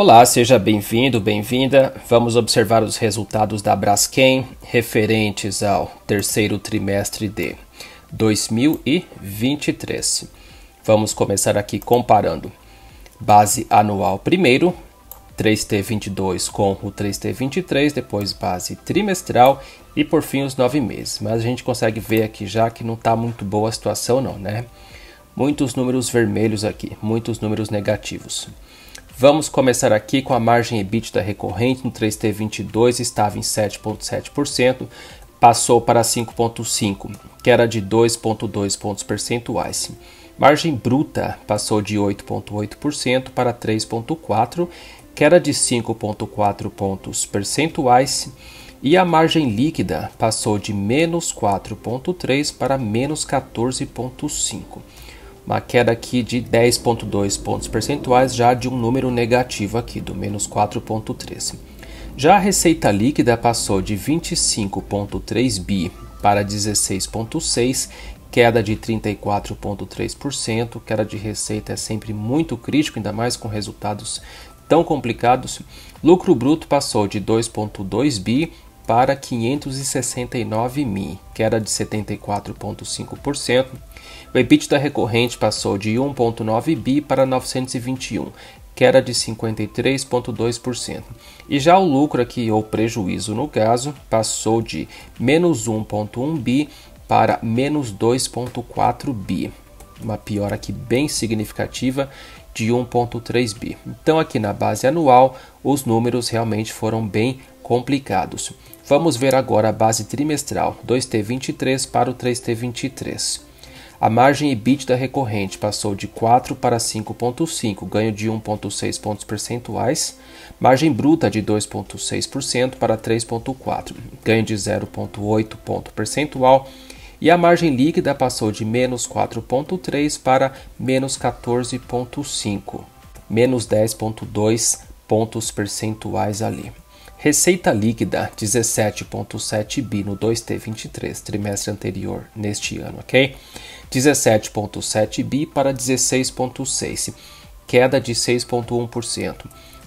Olá, seja bem-vindo, bem-vinda. Vamos observar os resultados da Braskem referentes ao terceiro trimestre de 2023. Vamos começar aqui comparando base anual primeiro, 3T22 com o 3T23, depois base trimestral e por fim os nove meses. Mas a gente consegue ver aqui já que não está muito boa a situação não, né? Muitos números vermelhos aqui, muitos números negativos. Vamos começar aqui com a margem EBITDA recorrente no 3T22, estava em 7,7%, passou para 5,5%, que era de 2,2 pontos percentuais. Margem bruta passou de 8,8% para 3,4%, que era de 5,4 pontos percentuais, e a margem líquida passou de menos 4,3% para menos 14,5% uma queda aqui de 10,2 pontos percentuais, já de um número negativo aqui, do menos 4,13. Já a receita líquida passou de 25,3 bi para 16,6, queda de 34,3%. Queda de receita é sempre muito crítico, ainda mais com resultados tão complicados. Lucro bruto passou de 2,2 bi para 569 mil, queda de 74,5%. O EBITDA recorrente passou de 1,9 bi para 921, queda de 53,2%. E já o lucro aqui, ou prejuízo no caso, passou de menos 1,1 bi para menos 2,4 bi uma piora aqui bem significativa de 1,3 bi. Então, aqui na base anual, os números realmente foram bem complicados. Vamos ver agora a base trimestral, 2T23 para o 3T23. A margem EBITDA recorrente passou de 4 para 5,5, ganho de 1,6 pontos percentuais. Margem bruta de 2,6% para 3,4, ganho de 0,8 ponto percentual e a margem líquida passou de menos 4,3 para menos 14,5, menos 10,2 pontos percentuais ali. Receita líquida 17,7 bi no 2T23, trimestre anterior neste ano, ok? 17,7 bi para 16,6, queda de 6,1%.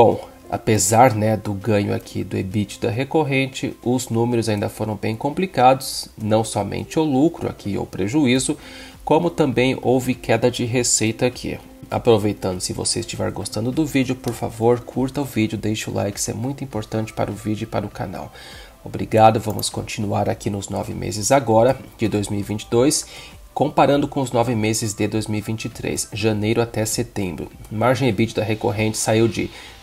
Bom, apesar né, do ganho aqui do EBITDA recorrente, os números ainda foram bem complicados, não somente o lucro aqui ou prejuízo, como também houve queda de receita aqui. Aproveitando, se você estiver gostando do vídeo, por favor, curta o vídeo, deixe o like, isso é muito importante para o vídeo e para o canal. Obrigado, vamos continuar aqui nos nove meses agora de 2022 comparando com os nove meses de 2023, janeiro até setembro. Margem EBITDA recorrente saiu de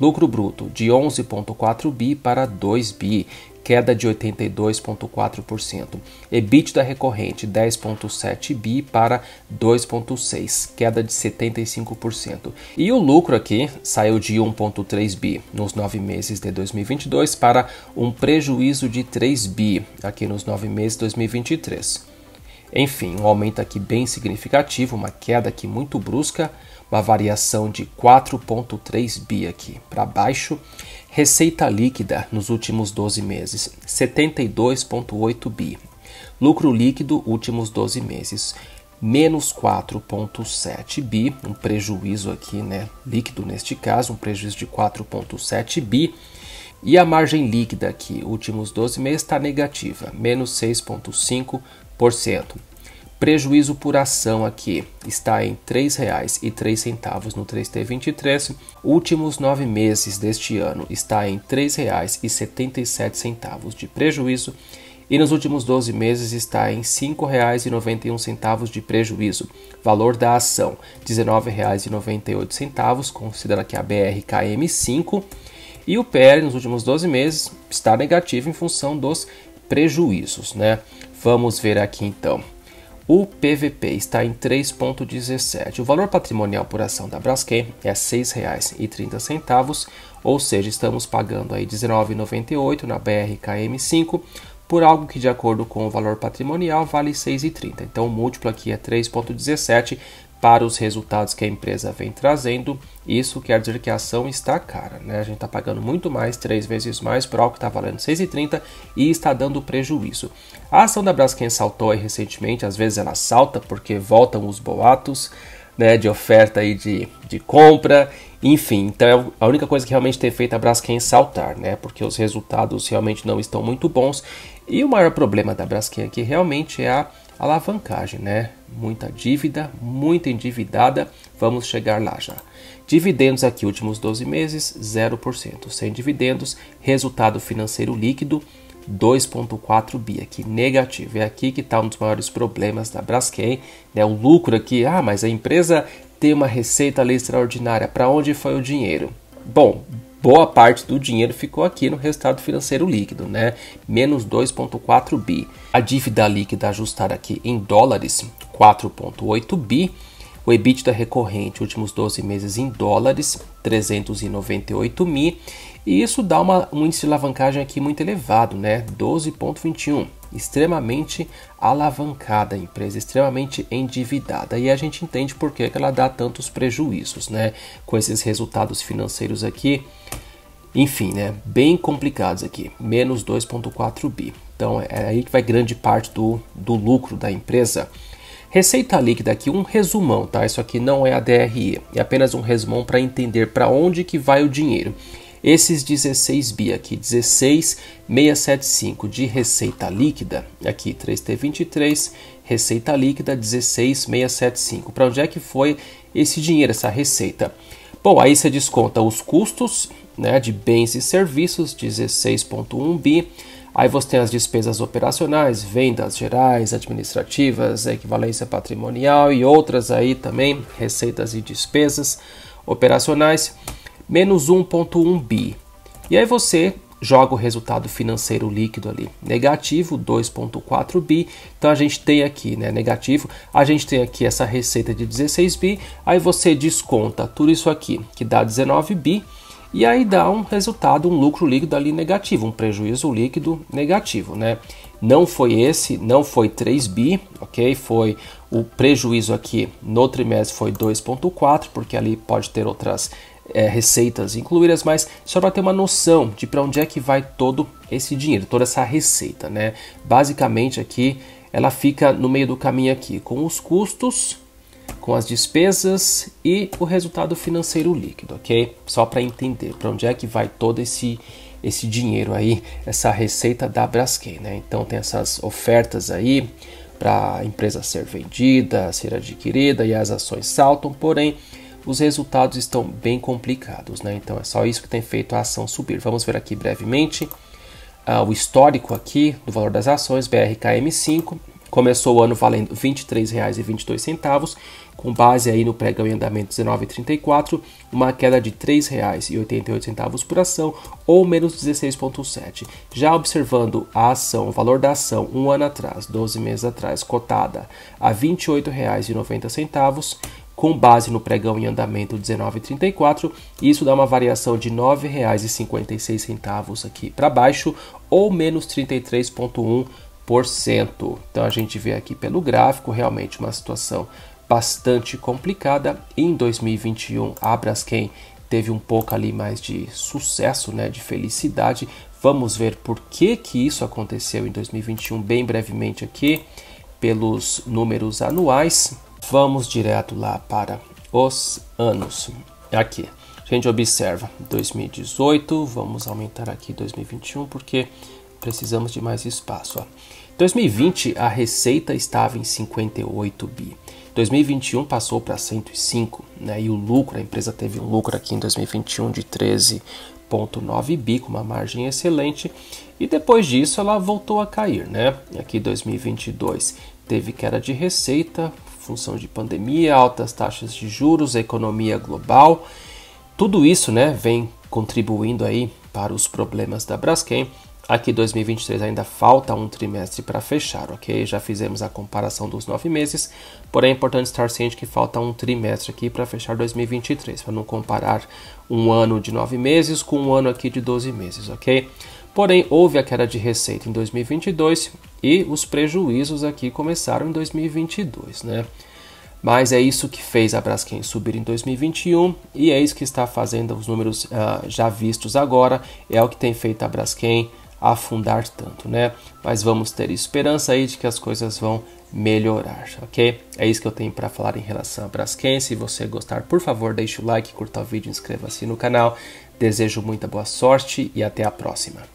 lucro bruto de 11,4 bi para 2 bi, queda de 82,4%. EBITDA recorrente 10,7 bi para 2,6, queda de 75%. E o lucro aqui saiu de 1,3 bi nos nove meses de 2022 para um prejuízo de 3 bi aqui nos nove meses de 2023. Enfim, um aumento aqui bem significativo, uma queda aqui muito brusca, uma variação de 4,3 bi aqui para baixo. Receita líquida nos últimos 12 meses, 72,8 bi. Lucro líquido, últimos 12 meses, menos 4,7 bi, um prejuízo aqui, né? Líquido neste caso, um prejuízo de 4,7 bi. E a margem líquida aqui, últimos 12 meses, está negativa, menos 6,5%. Prejuízo por ação aqui está em R$ 3,03 no 3T23. Últimos nove meses deste ano está em R$ 3,77 de prejuízo e nos últimos 12 meses está em R$ 5,91 de prejuízo. Valor da ação R$ 19,98, considera que a BRKM5 e o PL nos últimos 12 meses está negativo em função dos prejuízos, né? Vamos ver aqui então. O PVP está em 3,17. O valor patrimonial por ação da Braskem é R$ 6,30, ou seja, estamos pagando aí R$ 19,98 na BRKM5 por algo que, de acordo com o valor patrimonial, vale R$ 6,30. Então, o múltiplo aqui é 3,17 para os resultados que a empresa vem trazendo, isso quer dizer que a ação está cara, né? A gente está pagando muito mais, três vezes mais por algo que está valendo 6,30 e está dando prejuízo. A ação da Braskem saltou recentemente, às vezes ela salta porque voltam os boatos, né, de oferta e de, de compra, enfim, então é a única coisa que realmente tem feito a Braskem saltar, né? Porque os resultados realmente não estão muito bons. E o maior problema da Braskem aqui realmente é a alavancagem, né? Muita dívida, muito endividada. Vamos chegar lá já. Dividendos aqui, últimos 12 meses, 0%. Sem dividendos, resultado financeiro líquido, 2,4 bi aqui, negativo. É aqui que está um dos maiores problemas da Braskem, né? O lucro aqui, ah, mas a empresa tem uma receita ali extraordinária. Para onde foi o dinheiro? Bom, boa parte do dinheiro ficou aqui no resultado financeiro líquido, né? Menos 2,4 bi. A dívida líquida ajustada aqui em dólares, 4,8 bi. O EBITDA recorrente, últimos 12 meses em dólares, 398 mil. E isso dá uma, um índice de alavancagem aqui muito elevado, né? 12,21. Extremamente alavancada, empresa extremamente endividada. E a gente entende por que ela dá tantos prejuízos, né? Com esses resultados financeiros aqui. Enfim, né? Bem complicados aqui. Menos 2,4 bi. Então é aí que vai grande parte do, do lucro da empresa. Receita líquida aqui, um resumão, tá? Isso aqui não é a DRE, é apenas um resumão para entender para onde que vai o dinheiro. Esses 16 bi aqui, 16675 de receita líquida, aqui 3T23, receita líquida 16675. Para onde é que foi esse dinheiro, essa receita? Bom, aí você desconta os custos né, de bens e serviços, 16,1 bi. Aí você tem as despesas operacionais, vendas gerais, administrativas, equivalência patrimonial e outras aí também, receitas e despesas operacionais menos 1,1 bi. E aí você joga o resultado financeiro líquido ali, negativo 2,4 bi. Então a gente tem aqui, né, negativo, a gente tem aqui essa receita de 16 bi. Aí você desconta tudo isso aqui, que dá 19 bi. E aí dá um resultado, um lucro líquido ali negativo, um prejuízo líquido negativo, né? Não foi esse, não foi 3 bi, ok? Foi o prejuízo aqui no trimestre foi 2.4, porque ali pode ter outras é, receitas incluídas, mas só para ter uma noção de para onde é que vai todo esse dinheiro, toda essa receita, né? Basicamente aqui ela fica no meio do caminho aqui, com os custos, com as despesas e o resultado financeiro líquido, ok? Só para entender para onde é que vai todo esse esse dinheiro aí, essa receita da Braskem, né? Então tem essas ofertas aí para a empresa ser vendida, ser adquirida e as ações saltam, porém os resultados estão bem complicados, né? Então é só isso que tem feito a ação subir. Vamos ver aqui brevemente ah, o histórico aqui do valor das ações BRKM5. Começou o ano valendo R$ 23,22, com base aí no pregão em andamento 19,34, uma queda de R$ 3,88 por ação, ou menos 16,7. Já observando a ação, o valor da ação, um ano atrás, 12 meses atrás, cotada a R$ 28,90, com base no pregão em andamento 19,34, isso dá uma variação de R$ 9,56 aqui para baixo ou menos 33,1%. Então a gente vê aqui pelo gráfico realmente uma situação bastante complicada. Em 2021, a Braskem teve um pouco ali mais de sucesso, né, de felicidade. Vamos ver por que que isso aconteceu em 2021 bem brevemente aqui pelos números anuais. Vamos direto lá para os anos. Aqui, a gente observa 2018, vamos aumentar aqui 2021 porque precisamos de mais espaço. Ó. 2020 a receita estava em 58 bi. 2021 passou para 105, né? E o lucro, a empresa teve um lucro aqui em 2021 de 13,9 bi, com uma margem excelente. E depois disso ela voltou a cair, né? E aqui 2022 teve queda de receita, função de pandemia, altas taxas de juros, economia global. Tudo isso, né, vem contribuindo aí para os problemas da Braskem. Aqui 2023 ainda falta um trimestre para fechar, ok? Já fizemos a comparação dos nove meses, porém é importante estar ciente que falta um trimestre aqui para fechar 2023, para não comparar um ano de nove meses com um ano aqui de 12 meses, ok? Porém, houve a queda de receita em 2022 e os prejuízos aqui começaram em 2022, né? Mas é isso que fez a Braskem subir em 2021 e é isso que está fazendo os números uh, já vistos agora, é o que tem feito a Braskem afundar tanto, né? Mas vamos ter esperança aí de que as coisas vão melhorar, ok? É isso que eu tenho para falar em relação a Braskem. Se você gostar, por favor, deixe o like, curta o vídeo, inscreva-se no canal. Desejo muita boa sorte e até a próxima.